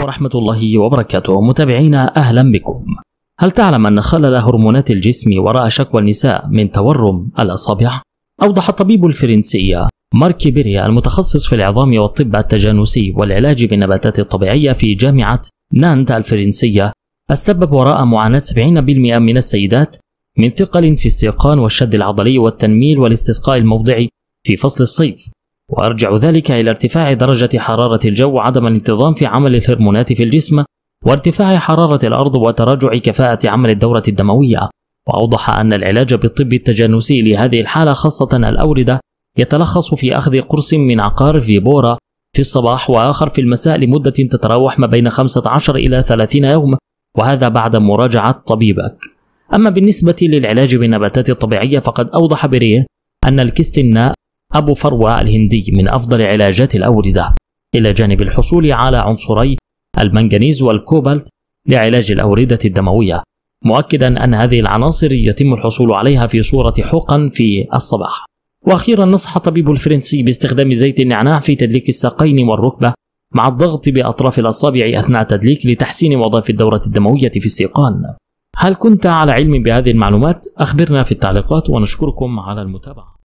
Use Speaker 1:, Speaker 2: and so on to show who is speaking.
Speaker 1: عليكم ورحمة الله وبركاته متابعينا أهلا بكم هل تعلم أن خلل هرمونات الجسم وراء شكوى النساء من تورم الأصابع؟ أوضح الطبيب الفرنسي مارك بيريا المتخصص في العظام والطب التجانسي والعلاج بالنباتات الطبيعية في جامعة نانت الفرنسية السبب وراء معاناة 70% من السيدات من ثقل في السيقان والشد العضلي والتنميل والاستسقاء الموضعي في فصل الصيف وأرجع ذلك إلى ارتفاع درجة حرارة الجو وعدم الانتظام في عمل الهرمونات في الجسم وارتفاع حرارة الأرض وتراجع كفاءة عمل الدورة الدموية وأوضح أن العلاج بالطب التجانسي لهذه الحالة خاصة الأوردة يتلخص في أخذ قرص من عقار فيبورا في الصباح وآخر في المساء لمدة تتراوح ما بين 15 إلى 30 يوم وهذا بعد مراجعة طبيبك أما بالنسبة للعلاج بالنباتات الطبيعية فقد أوضح بريه أن الكستناء أبو فروة الهندي من أفضل علاجات الأوردة إلى جانب الحصول على عنصري المنغنيز والكوبالت لعلاج الأوردة الدموية مؤكدا أن هذه العناصر يتم الحصول عليها في صورة حقن في الصباح وأخيرا نصح الطبيب الفرنسي باستخدام زيت النعناع في تدليك الساقين والركبة مع الضغط بأطراف الأصابع أثناء التدليك لتحسين وظائف الدورة الدموية في السيقان هل كنت على علم بهذه المعلومات؟ أخبرنا في التعليقات ونشكركم على المتابعة